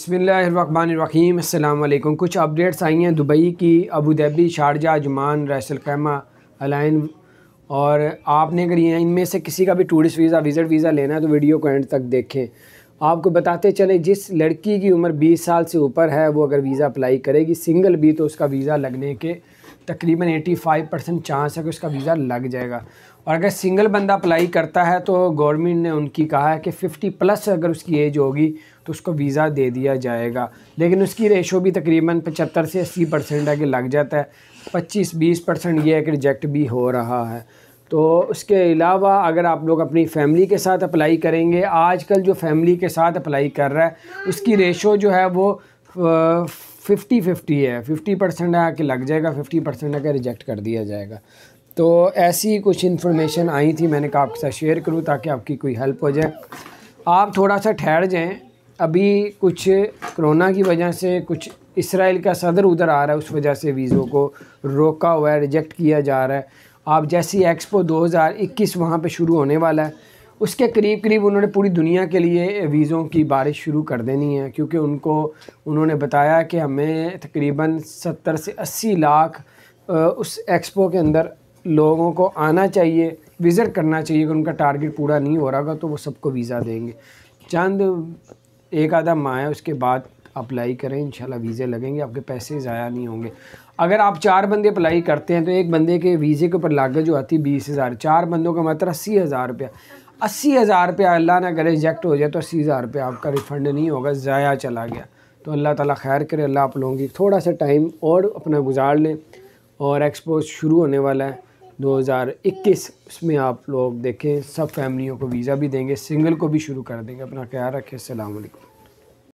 बसमीम अल्लाम कुछ अपडेट्स आई हैं दुबई की अबू धाबी शारजा जुमान खैमा अलाइन और आपने अगर ये इनमें से किसी का भी टूरिस्ट वीज़ा विज़िट वीज़ा लेना है तो वीडियो को एंड तक देखें आपको बताते चले जिस लड़की की उम्र 20 साल से ऊपर है वो अगर वीज़ा अप्लाई करेगी सिंगल भी तो उसका वीज़ा लगने के तकरीबन 85 परसेंट चांस है कि उसका वीज़ा लग जाएगा और अगर सिंगल बंदा अप्लाई करता है तो गवर्नमेंट ने उनकी कहा है कि 50 प्लस अगर उसकी एज होगी तो उसको वीज़ा दे दिया जाएगा लेकिन उसकी रेशो भी तकरीबन 75 से 80 परसेंट है कि लग जाता है 25-20 परसेंट ये है कि रिजेक्ट भी हो रहा है तो उसके अलावा अगर आप लोग अपनी फैमिली के साथ अप्लाई करेंगे आजकल जो फैमिली के साथ अप्लाई कर रहा है उसकी रेशो जो है वो फिफ्टी फिफ्टी है फिफ्टी परसेंट आके लग जाएगा फिफ्टी परसेंट आके रिजेक्ट कर दिया जाएगा तो ऐसी कुछ इन्फॉर्मेशन आई थी मैंने कहा आपके साथ शेयर करूँ ताकि आपकी कोई हेल्प हो जाए आप थोड़ा सा ठहर जाएँ अभी कुछ कोरोना की वजह से कुछ इसराइल का सदर उधर आ रहा है उस वजह से वीज़ों को रोका हुआ है रिजेक्ट किया जा रहा है आप जैसी एक्सपो 2021 वहाँ पे शुरू होने वाला है उसके करीब करीब उन्होंने पूरी दुनिया के लिए वीज़ों की बारिश शुरू कर देनी है क्योंकि उनको उन्होंने बताया कि हमें तकरीबन सत्तर से अस्सी लाख उस एक्सपो के अंदर लोगों को आना चाहिए विज़िट करना चाहिए कि उनका टारगेट पूरा नहीं हो रहा होगा तो वो सबको वीज़ा देंगे चंद एक आधा माह है उसके बाद अप्लाई करें इंशाल्लाह वीज़े लगेंगे आपके पैसे ज़ाया नहीं होंगे अगर आप चार बंदे अप्लाई करते हैं तो एक बंदे के वीज़े के ऊपर लागत जो आती है बीस हज़ार चार बंदों का मात्र अस्सी हज़ार रुपया अस्सी हज़ार रुपया अल्लाह ना करे रिजेक्ट हो जाए तो अस्सी हज़ार रुपया आपका रिफ़ंड नहीं होगा ज़ाया चला गया तो अल्लाह ताला खैर करे अल्लाह आप लोगों की थोड़ा सा टाइम और अपना गुजार लें और एक्सपो शुरू होने वाला है 2021 उसमें आप लोग देखें सब फैमिलियों को वीज़ा भी देंगे सिंगल को भी शुरू कर देंगे अपना ख्याल रखें अल्लाम